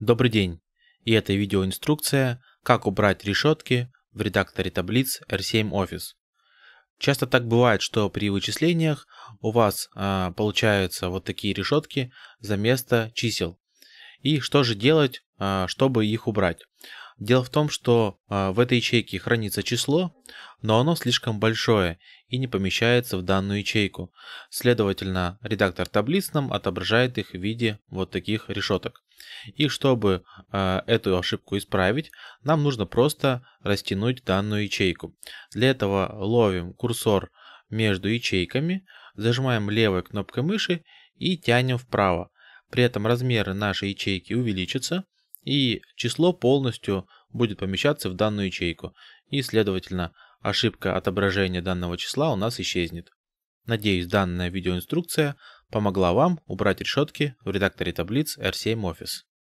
Добрый день! И это видеоинструкция «Как убрать решетки» в редакторе таблиц R7 Office. Часто так бывает, что при вычислениях у вас а, получаются вот такие решетки за место чисел. И что же делать, а, чтобы их убрать? Дело в том, что а, в этой ячейке хранится число, но оно слишком большое и не помещается в данную ячейку. Следовательно, редактор таблиц нам отображает их в виде вот таких решеток. И чтобы э, эту ошибку исправить, нам нужно просто растянуть данную ячейку. Для этого ловим курсор между ячейками, зажимаем левой кнопкой мыши и тянем вправо. При этом размеры нашей ячейки увеличатся и число полностью будет помещаться в данную ячейку. И следовательно ошибка отображения данного числа у нас исчезнет. Надеюсь, данная видеоинструкция помогла вам убрать решетки в редакторе таблиц RCM Office.